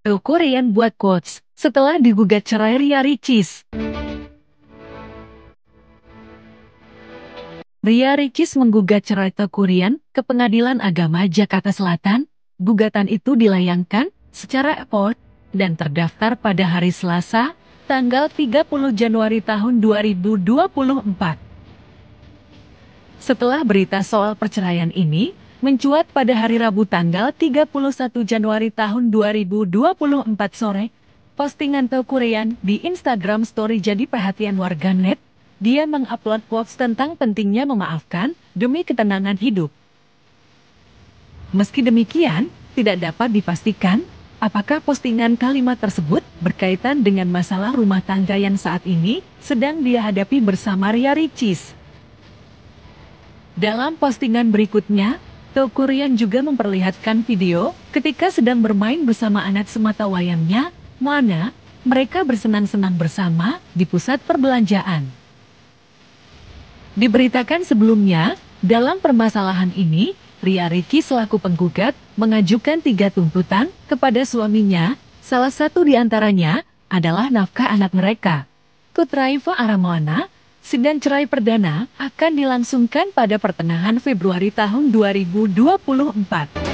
Korean buat quotes setelah digugat cerai Ria Ricis. Ria Ricis menggugat cerai Korean ke Pengadilan Agama Jakarta Selatan. Gugatan itu dilayangkan secara e-port dan terdaftar pada hari Selasa, tanggal 30 Januari tahun 2024. Setelah berita soal perceraian ini, mencuat pada hari Rabu tanggal 31 Januari tahun 2024 sore, postingan Teo di Instagram Story jadi perhatian warganet, dia mengupload quotes tentang pentingnya memaafkan demi ketenangan hidup. Meski demikian, tidak dapat dipastikan apakah postingan kalimat tersebut berkaitan dengan masalah rumah tangga yang saat ini sedang dia hadapi bersama Ria Ricis. Dalam postingan berikutnya, Tokurian juga memperlihatkan video ketika sedang bermain bersama anak semata wayangnya, mana mereka bersenang-senang bersama di pusat perbelanjaan. Diberitakan sebelumnya, dalam permasalahan ini, Ria Riki selaku penggugat mengajukan tiga tuntutan kepada suaminya, salah satu di antaranya adalah nafkah anak mereka. Kutraiva Aramoana Sidang cerai perdana akan dilangsungkan pada pertengahan Februari tahun 2024.